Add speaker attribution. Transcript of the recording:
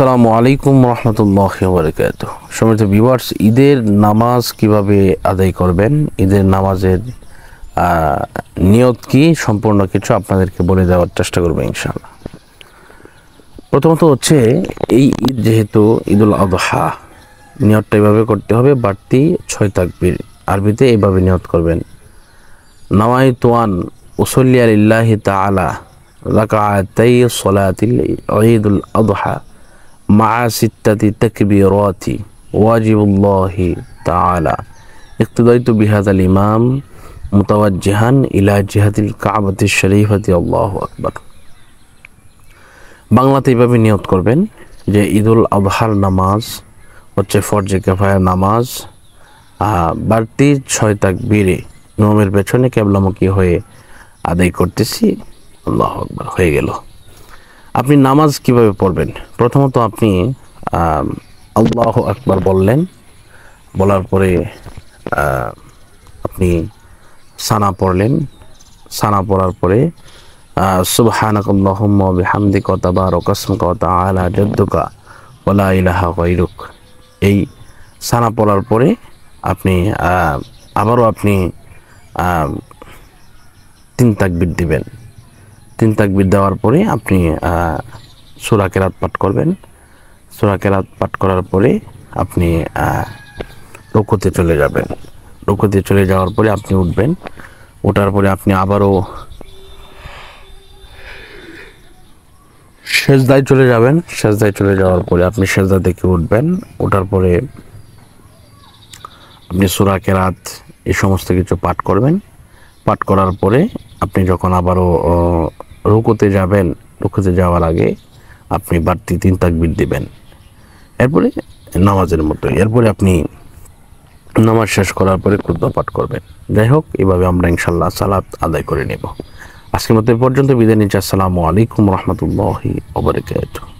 Speaker 1: আসসালামু আলাইকুম রহমতুল্লাহ বরকাত সমৃদ্ধ ভিউয়ার্স ঈদের নামাজ কিভাবে আদায় করবেন ঈদের নামাজের নিয়ত কি সম্পূর্ণ কিছু আপনাদেরকে বলে দেওয়ার চেষ্টা করবো ইনশাল্লাহ প্রথমত হচ্ছে এই ঈদ যেহেতু ঈদুল আদহা নিয়তটা এভাবে করতে হবে বাড়তি ছয় তাকবির আরবিতে এইভাবে নিয়ত করবেন নামাই তোয়ান উসল্লিয়াল ইল্লাহি তালা তাই সলাতিল ঈদুল আদহা মা সিত্তাতি তকবিরতি ওয়াজিবুল্লাহি তাআলা ইকতদাইতু বিহাদাল ইমাম মুতাওয়াজ্জিহান ইলা জিহাদিল কাবাতি শরীফাতি আল্লাহু আকবার বাংলাতে এইভাবে নিয়ত করবেন যে ঈদুল আবহার নামাজ হচ্ছে ফরজে কেফায়ের নামাজ বাড়তি ছয় তাক বীরে ইমামের পেছনে কেবলামুখী হয়ে আদায় করতেছি আল্লাহ আকবার হয়ে গেল আপনি নামাজ কিভাবে পড়বেন প্রথমত আপনি আল্লাহ আকবার বললেন বলার পরে আপনি সানা পড়লেন সানা পড়ার পরে সুবাহানকম্লাহমিহামদি বা রকসম কতা আলা জদ্দুকা ওলা ইলাহা গৈরুক এই সানা পড়ার পরে আপনি আবারও আপনি তিন তাকবির দিবেন তিন তাকবির দেওয়ার পরে আপনি সুরা কেরাত পাঠ করবেন সুরা কেরাত পাঠ করার পরে আপনি রুকুতে চলে যাবেন রুকুতে চলে যাওয়ার পরে আপনি উঠবেন ওঠার পরে আপনি আবারও সেজদায় চলে যাবেন সেজদায় চলে যাওয়ার পরে আপনি সেজদা থেকে উঠবেন ওঠার পরে আপনি সুরা কেরাত এই সমস্ত কিছু পাঠ করবেন পাঠ করার পরে আপনি যখন আবারও রুকুতে যাবেন রুকুতে যাওয়ার আগে আপনি বাড়তি তিন তাকবির দেবেন এরপরে নামাজের মতো এরপরে আপনি নামাজ শেষ করার পরে ক্ষুদ্র পাঠ করবেন যাই হোক এভাবে আমরা ইনশাল্লাহ সালাত আদায় করে নেব আজকের মতো পর্যন্ত বিদায় নিচ্ছি আসসালামু আলাইকুম রহমতুল্লাহ ওবরাকাতুহু